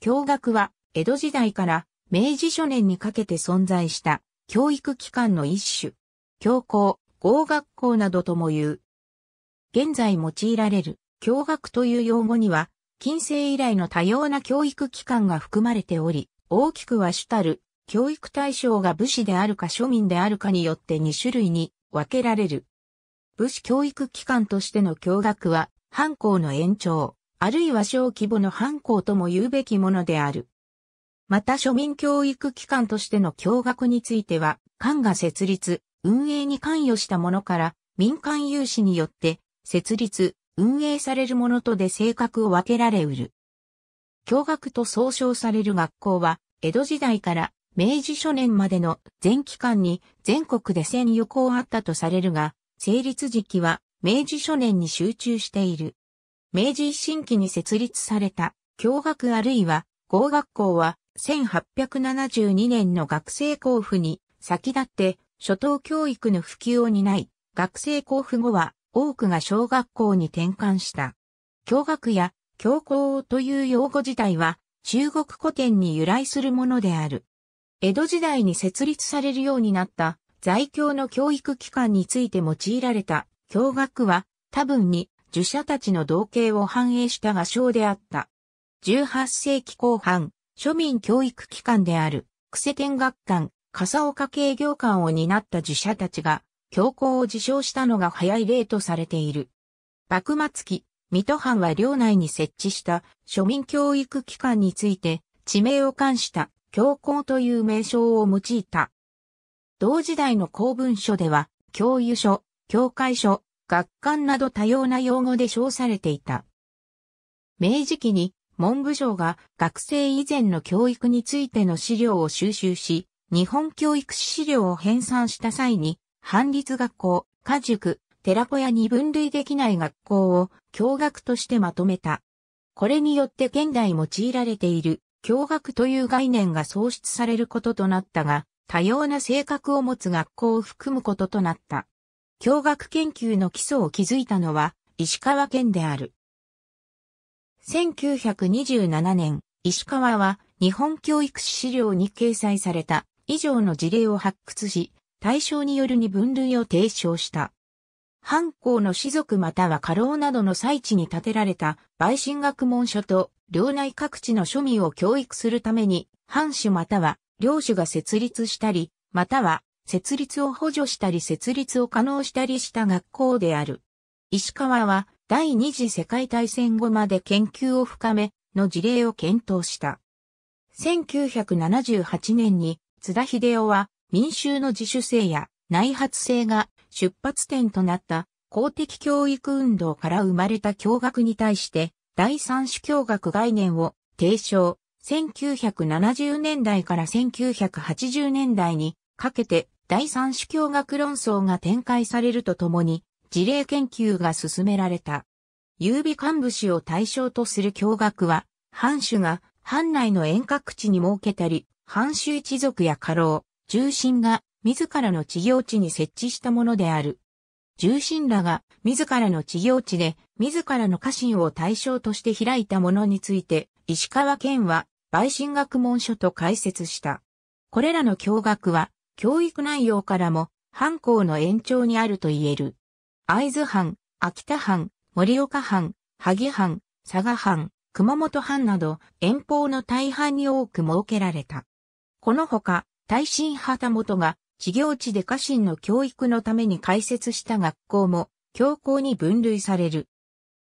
教学は、江戸時代から明治初年にかけて存在した教育機関の一種。教校、合学校などとも言う。現在用いられる教学という用語には、近世以来の多様な教育機関が含まれており、大きくは主たる教育対象が武士であるか庶民であるかによって2種類に分けられる。武士教育機関としての教学は、藩校の延長。あるいは小規模の犯行とも言うべきものである。また庶民教育機関としての教学については、官が設立、運営に関与したものから、民間有志によって、設立、運営されるものとで性格を分けられうる。教学と総称される学校は、江戸時代から明治初年までの全期間に全国で1000余校あったとされるが、成立時期は明治初年に集中している。明治維新期に設立された、教学あるいは、合学校は、1872年の学生交付に先立って初等教育の普及を担い、学生交付後は多くが小学校に転換した。教学や教校という用語自体は中国古典に由来するものである。江戸時代に設立されるようになった在教の教育機関について用いられた教学は多分に儒者たちの同型を反映した画商であった。18世紀後半、庶民教育機関である、クセ天学館、笠岡経業館を担った儒者たちが、教皇を自称したのが早い例とされている。幕末期、水戸藩は領内に設置した庶民教育機関について、地名を冠した教皇という名称を用いた。同時代の公文書では、教諭書、教会書、学館など多様な用語で称されていた。明治期に文部省が学生以前の教育についての資料を収集し、日本教育史資料を編纂した際に、反立学校、家塾、寺子屋に分類できない学校を教学としてまとめた。これによって現代用いられている教学という概念が創出されることとなったが、多様な性格を持つ学校を含むこととなった。教学研究の基礎を築いたのは石川県である。1927年、石川は日本教育史資料に掲載された以上の事例を発掘し、対象によるに分類を提唱した。藩校の士族または家老などの祭地に建てられた陪信学問所と領内各地の庶民を教育するために、藩主または領主が設立したり、または設立を補助したり設立を可能したりした学校である。石川は第二次世界大戦後まで研究を深めの事例を検討した。1978年に津田秀夫は民衆の自主性や内発性が出発点となった公的教育運動から生まれた教学に対して第三種教学概念を提唱1970年代から1980年代にかけて第三種教学論争が展開されるとともに、事例研究が進められた。優美幹部氏を対象とする教学は、藩主が藩内の遠隔地に設けたり、藩主一族や家老、重臣が自らの治療地に設置したものである。重臣らが自らの治療地で自らの家臣を対象として開いたものについて、石川県は売信学問書と解説した。これらの教学は教育内容からも、藩校の延長にあると言える。会津藩、秋田藩、盛岡藩、萩藩、佐賀藩、熊本藩など遠方の大藩に多く設けられた。このほか、大震旗本が事業地で家臣の教育のために開設した学校も教校に分類される。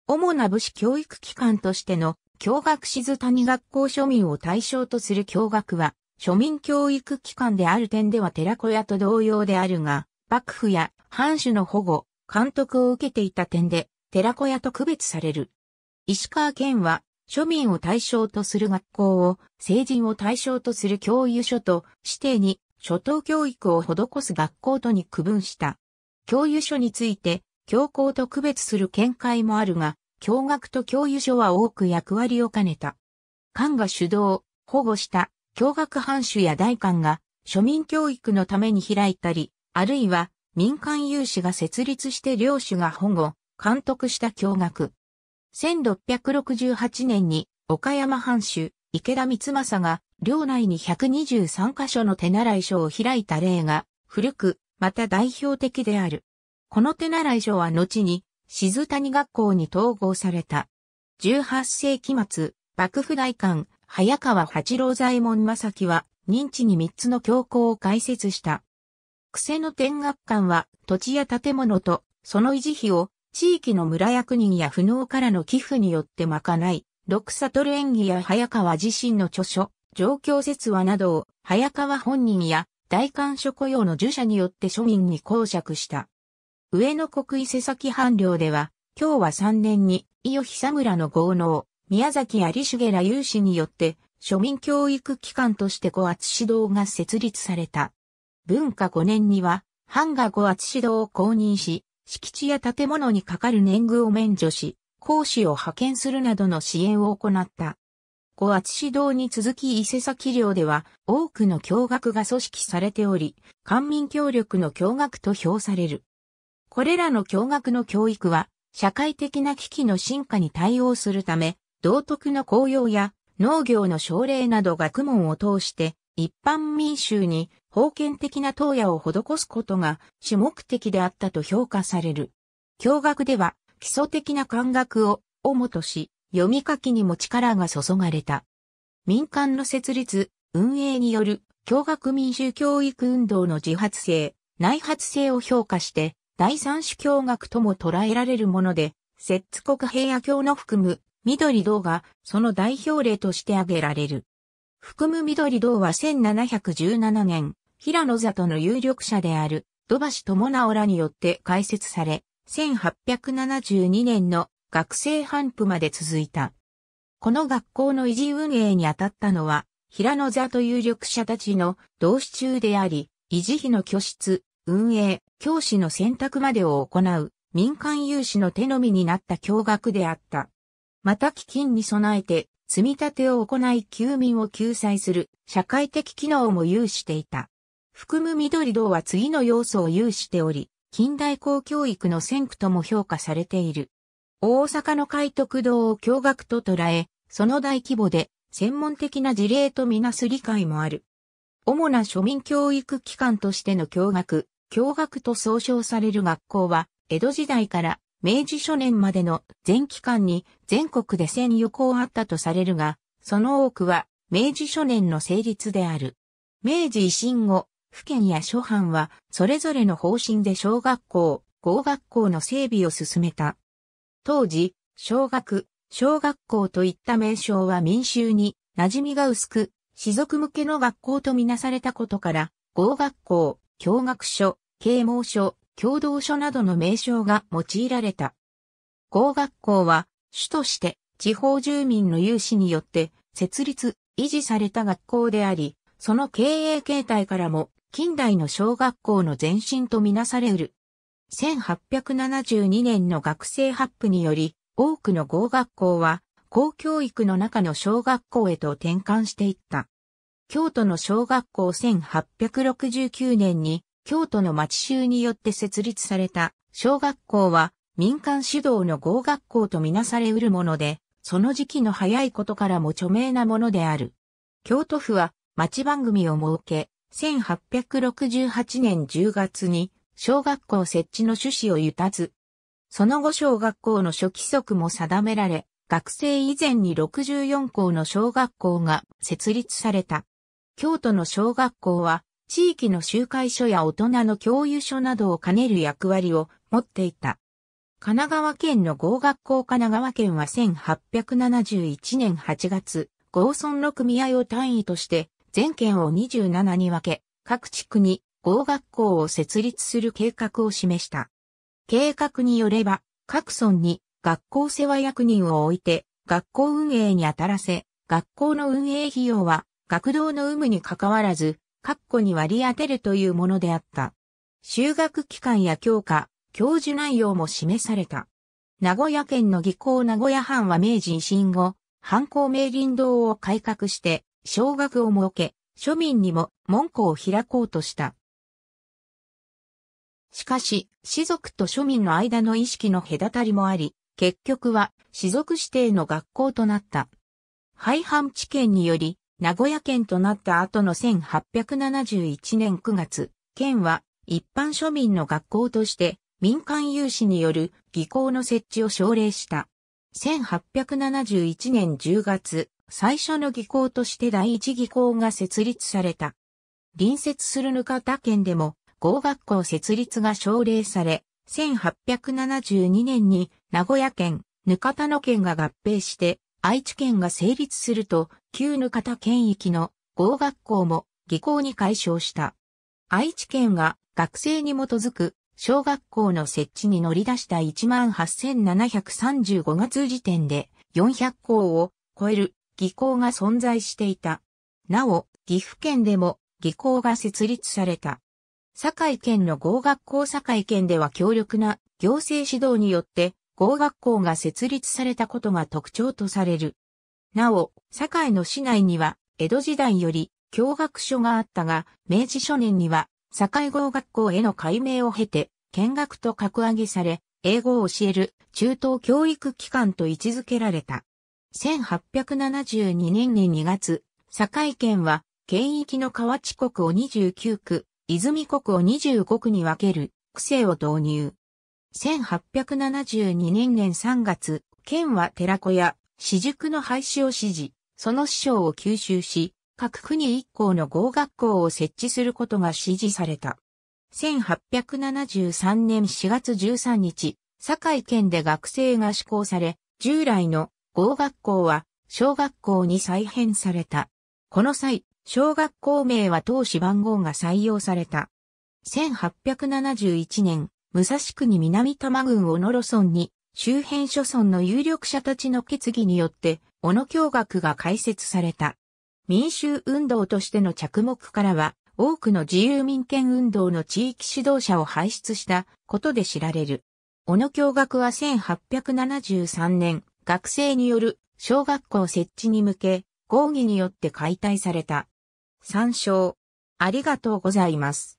主な武士教育機関としての教学静谷学校庶民を対象とする教学は庶民教育機関である点では寺子屋と同様であるが、幕府や藩主の保護、監督を受けていた点で、寺子屋と区別される。石川県は、庶民を対象とする学校を、成人を対象とする教諭所と、指定に、初等教育を施す学校とに区分した。教諭所について、教校と区別する見解もあるが、教学と教諭所は多く役割を兼ねた。官が主導、保護した共学藩主や大官が庶民教育のために開いたり、あるいは民間有志が設立して領主が保護、監督した教学。1668年に岡山藩主池田光政が領内に123カ所の手習い書を開いた例が古く、また代表的である。この手習い書は後に静谷学校に統合された。18世紀末、幕府大官早川八郎左衛門正樹は、認知に三つの教皇を解説した。癖の天学館は、土地や建物と、その維持費を、地域の村役人や不能からの寄付によって賄い、六里演技や早川自身の著書、状況説話などを、早川本人や、大官所雇用の受者によって庶民に公爵した。上野国伊勢崎藩領では、今日は三年に、伊予久村の豪農、宮崎有重ら有志によって、庶民教育機関として五圧指導が設立された。文化5年には、藩が五圧指導を公認し、敷地や建物にかかる年貢を免除し、講師を派遣するなどの支援を行った。五圧指導に続き伊勢崎寮では多くの教学が組織されており、官民協力の教学と評される。これらの教学の教育は、社会的な危機の進化に対応するため、道徳の公用や農業の奨励など学問を通して一般民衆に封建的な当野を施すことが主目的であったと評価される。教学では基礎的な感覚を、主もとし、読み書きにも力が注がれた。民間の設立、運営による教学民衆教育運動の自発性、内発性を評価して、第三種教学とも捉えられるもので、摂津国平野教の含む緑道がその代表例として挙げられる。含む緑道は1717年、平野里の有力者である土橋智直らによって開設され、1872年の学生反布まで続いた。この学校の維持運営に当たったのは、平野里有力者たちの同志中であり、維持費の拠出、運営、教師の選択までを行う民間有志の手のみになった教学であった。また基金に備えて積み立てを行い休眠を救済する社会的機能も有していた。含む緑道は次の要素を有しており、近代公教育の先駆とも評価されている。大阪の海徳道を教学と捉え、その大規模で専門的な事例とみなす理解もある。主な庶民教育機関としての教学、教学と総称される学校は、江戸時代から明治初年までの全期間に全国で1 0余校あったとされるが、その多くは明治初年の成立である。明治維新後、府県や諸藩はそれぞれの方針で小学校、合学校の整備を進めた。当時、小学、小学校といった名称は民衆に馴染みが薄く、士族向けの学校とみなされたことから、合学校、教学所、啓蒙所、共同所などの名称が用いられた。合学校は、主として地方住民の有志によって設立、維持された学校であり、その経営形態からも近代の小学校の前身とみなされうる。1872年の学生発布により、多くの合学校は、公教育の中の小学校へと転換していった。京都の小学校1869年に京都の町衆によって設立された小学校は民間指導の合学校とみなされうるもので、その時期の早いことからも著名なものである。京都府は町番組を設け、1868年10月に小学校設置の趣旨をゆたず、その後小学校の初規則も定められ、学生以前に64校の小学校が設立された。京都の小学校は地域の集会所や大人の教有所などを兼ねる役割を持っていた。神奈川県の合学校神奈川県は1871年8月、合村の組合を単位として、全県を27に分け、各地区に合学校を設立する計画を示した。計画によれば、各村に学校世話役人を置いて、学校運営に当たらせ、学校の運営費用は、学童の有無に関わらず、括弧に割り当てるというものであった。修学期間や教科、教授内容も示された。名古屋県の技巧。名古屋藩は明治維新後、藩校明林堂を改革して、小学を設け、庶民にも門戸を開こうとした。しかし、士族と庶民の間の意識の隔たりもあり、結局は士族指定の学校となった。廃藩置県により、名古屋県となった後の1871年9月、県は一般庶民の学校として民間有志による技校の設置を奨励した。1871年10月、最初の技校として第一技校が設立された。隣接するぬかた県でも合学校設立が奨励され、1872年に名古屋県、ぬかたの県が合併して、愛知県が成立すると、旧ぬ方県域の合学校も技校に解消した。愛知県が学生に基づく小学校の設置に乗り出した18,735月時点で400校を超える技校が存在していた。なお、岐阜県でも技校が設立された。堺県の合学校堺県では強力な行政指導によって合学校が設立されたことが特徴とされる。なお、堺の市内には、江戸時代より、教学所があったが、明治初年には、堺合学校への改名を経て、見学と格上げされ、英語を教える中等教育機関と位置づけられた。1872年に2月、堺県は、県域の河内国を29区、泉国を25区に分ける、区政を導入。1872年年3月、県は寺子や私塾の廃止を指示、その師匠を吸収し、各区に一校の合学校を設置することが指示された。1873年4月13日、堺県で学生が施行され、従来の合学校は小学校に再編された。この際、小学校名は当市番号が採用された。1871年、武蔵国南多摩郡小野路村に、周辺諸村の有力者たちの決議によって、小野教学が開設された。民衆運動としての着目からは、多くの自由民権運動の地域指導者を輩出したことで知られる。小野教学は1873年、学生による小学校設置に向け、合議によって解体された。参照。ありがとうございます。